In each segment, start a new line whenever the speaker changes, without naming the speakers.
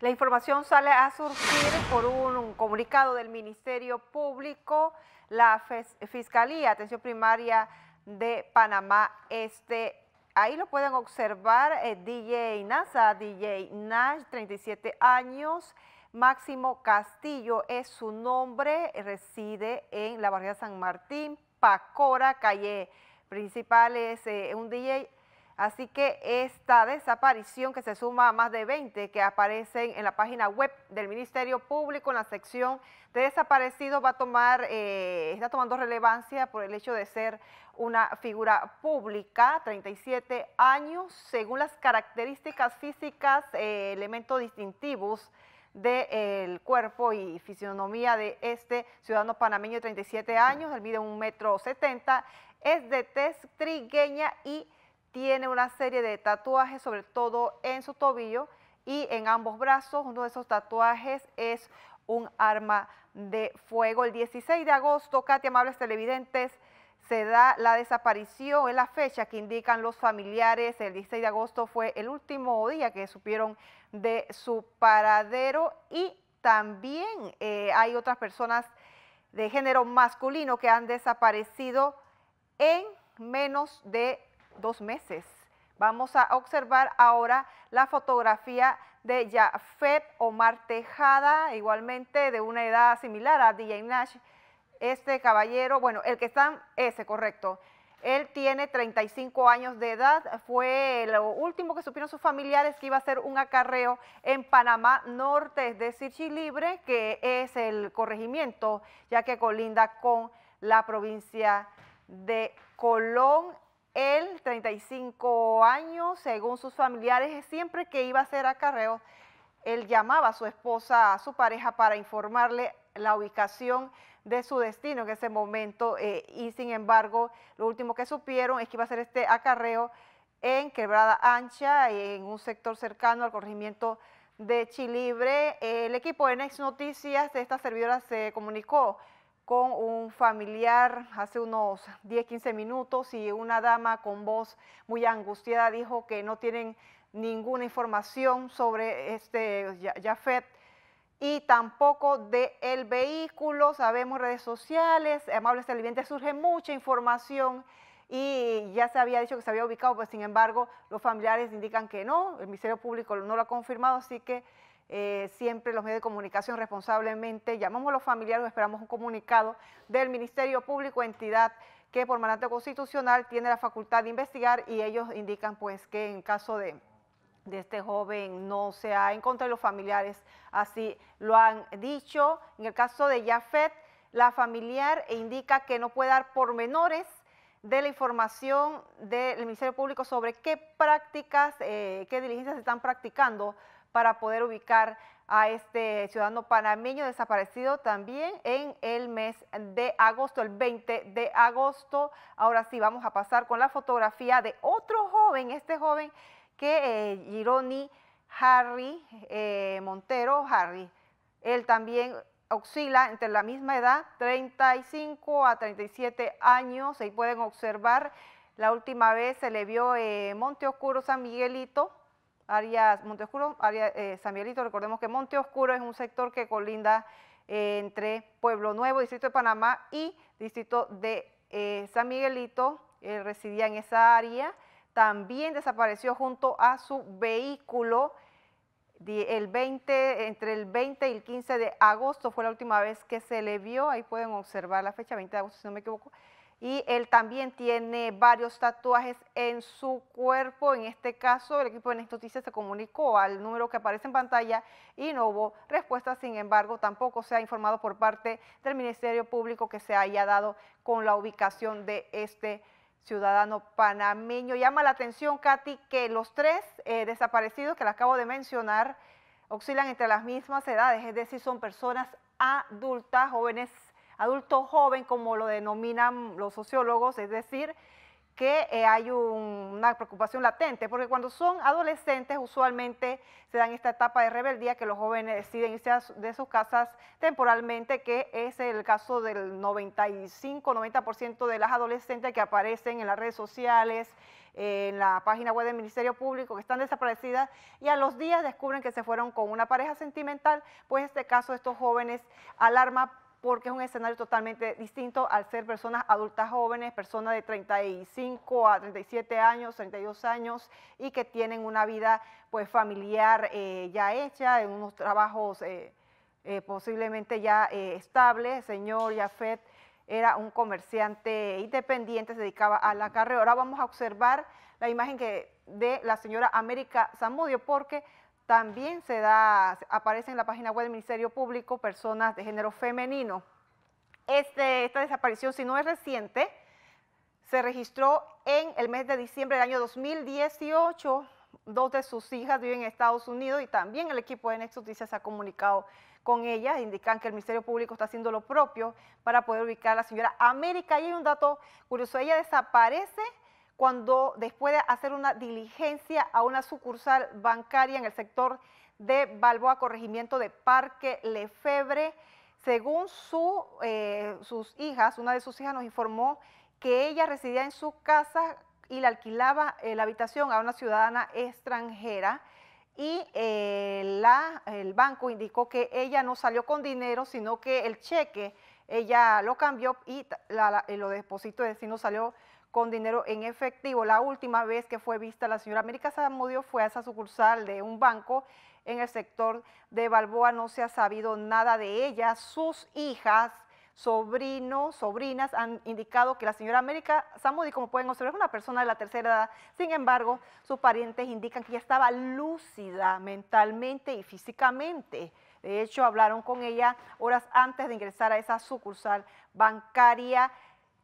La información sale a surgir por un comunicado del Ministerio Público, la Fiscalía Atención Primaria de Panamá Este. Ahí lo pueden observar eh, DJ Nasa, DJ Nash, 37 años, Máximo Castillo es su nombre, reside en la barriada San Martín, Pacora, calle principal, es eh, un DJ Así que esta desaparición que se suma a más de 20 que aparecen en la página web del Ministerio Público en la sección de desaparecidos va a tomar, eh, está tomando relevancia por el hecho de ser una figura pública, 37 años, según las características físicas, eh, elementos distintivos del eh, cuerpo y fisionomía de este ciudadano panameño de 37 años, él mide un metro 70, es de tez trigueña y tiene una serie de tatuajes, sobre todo en su tobillo y en ambos brazos. Uno de esos tatuajes es un arma de fuego. El 16 de agosto, Katia, amables televidentes, se da la desaparición, en la fecha que indican los familiares. El 16 de agosto fue el último día que supieron de su paradero y también eh, hay otras personas de género masculino que han desaparecido en menos de dos meses. Vamos a observar ahora la fotografía de Jafet Omar Tejada, igualmente de una edad similar a DJ Nash. Este caballero, bueno, el que está, ese, correcto. Él tiene 35 años de edad, fue lo último que supieron sus familiares que iba a ser un acarreo en Panamá Norte, es decir, Chilibre, que es el corregimiento, ya que colinda con la provincia de Colón. Él, 35 años, según sus familiares, siempre que iba a hacer acarreo, él llamaba a su esposa, a su pareja, para informarle la ubicación de su destino en ese momento eh, y sin embargo lo último que supieron es que iba a hacer este acarreo en Quebrada Ancha, en un sector cercano al corregimiento de Chilibre. El equipo de Next Noticias de esta servidora se comunicó con un familiar hace unos 10, 15 minutos y una dama con voz muy angustiada dijo que no tienen ninguna información sobre este Jafet y tampoco del el vehículo, sabemos redes sociales, amables televidentes, surge mucha información y ya se había dicho que se había ubicado, pues sin embargo los familiares indican que no, el Ministerio Público no lo ha confirmado, así que eh, siempre los medios de comunicación responsablemente llamamos a los familiares esperamos un comunicado del Ministerio Público, entidad que por mandato constitucional tiene la facultad de investigar y ellos indican pues que en caso de, este joven no se ha encontrado los familiares así lo han dicho. En el caso de Jafet, la familiar indica que no puede dar pormenores de la información del Ministerio Público sobre qué prácticas, eh, qué diligencias están practicando para poder ubicar a este ciudadano panameño desaparecido también en el mes de agosto, el 20 de agosto. Ahora sí, vamos a pasar con la fotografía de otro joven, este joven que es eh, Gironi Harry eh, Montero, Harry, él también oscila entre la misma edad, 35 a 37 años, ahí pueden observar, la última vez se le vio en eh, Monte Oscuro San Miguelito, área Monte eh, Oscuro, área, San Miguelito, recordemos que Monte Oscuro es un sector que colinda eh, entre Pueblo Nuevo, Distrito de Panamá y Distrito de eh, San Miguelito, residía en esa área. También desapareció junto a su vehículo el 20, entre el 20 y el 15 de agosto fue la última vez que se le vio, ahí pueden observar la fecha, 20 de agosto si no me equivoco, y él también tiene varios tatuajes en su cuerpo. En este caso, el equipo de Noticias se comunicó al número que aparece en pantalla y no hubo respuesta. Sin embargo, tampoco se ha informado por parte del Ministerio Público que se haya dado con la ubicación de este ciudadano panameño. Llama la atención, Katy, que los tres eh, desaparecidos que le acabo de mencionar oscilan entre las mismas edades, es decir, son personas adultas, jóvenes adulto joven, como lo denominan los sociólogos, es decir, que eh, hay una preocupación latente, porque cuando son adolescentes usualmente se dan esta etapa de rebeldía que los jóvenes deciden irse de sus casas temporalmente, que es el caso del 95-90% de las adolescentes que aparecen en las redes sociales, en la página web del Ministerio Público, que están desaparecidas y a los días descubren que se fueron con una pareja sentimental, pues este caso de estos jóvenes alarma porque es un escenario totalmente distinto al ser personas adultas jóvenes, personas de 35 a 37 años, 32 años y que tienen una vida pues familiar eh, ya hecha, en unos trabajos eh, eh, posiblemente ya estables. El señor Jafet era un comerciante independiente, se dedicaba a la carrera. Ahora vamos a observar la imagen que, de la señora América Zamudio porque también se da, aparece en la página web del Ministerio Público personas de género femenino. Este, esta desaparición, si no es reciente, se registró en el mes de diciembre del año 2018. Dos de sus hijas viven en Estados Unidos y también el equipo de Next se ha comunicado con ellas. Indican que el Ministerio Público está haciendo lo propio para poder ubicar a la señora América. Y hay un dato curioso, ella desaparece cuando después de hacer una diligencia a una sucursal bancaria en el sector de Balboa, corregimiento de Parque Lefebre. Según eh, sus hijas, una de sus hijas nos informó que ella residía en su casa y le alquilaba eh, la habitación a una ciudadana extranjera y eh, el banco indicó que ella no salió con dinero, sino que el cheque ella lo cambió y lo depositó, es decir, no salió con dinero en efectivo. La última vez que fue vista la señora América Samudio fue a esa sucursal de un banco en el sector de Balboa. No se ha sabido nada de ella. Sus hijas, sobrinos, sobrinas han indicado que la señora América Samudio como pueden observar, es una persona de la tercera edad. Sin embargo, sus parientes indican que ya estaba lúcida mentalmente y físicamente. De hecho, hablaron con ella horas antes de ingresar a esa sucursal bancaria.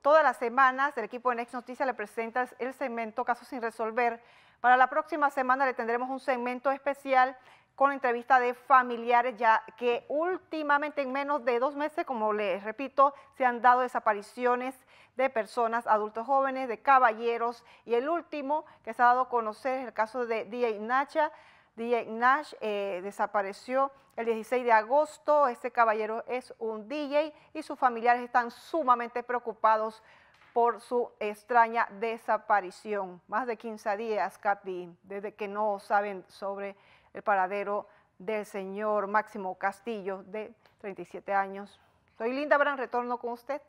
Todas las semanas el equipo de Next Noticias le presenta el segmento Casos sin resolver. Para la próxima semana le tendremos un segmento especial con entrevista de familiares ya que últimamente en menos de dos meses, como les repito, se han dado desapariciones de personas, adultos jóvenes, de caballeros y el último que se ha dado a conocer es el caso de DJ Nacha, DJ Nash eh, desapareció el 16 de agosto. Este caballero es un DJ y sus familiares están sumamente preocupados por su extraña desaparición. Más de 15 días, Katy, desde que no saben sobre el paradero del señor Máximo Castillo, de 37 años. Soy Linda Bran, retorno con usted.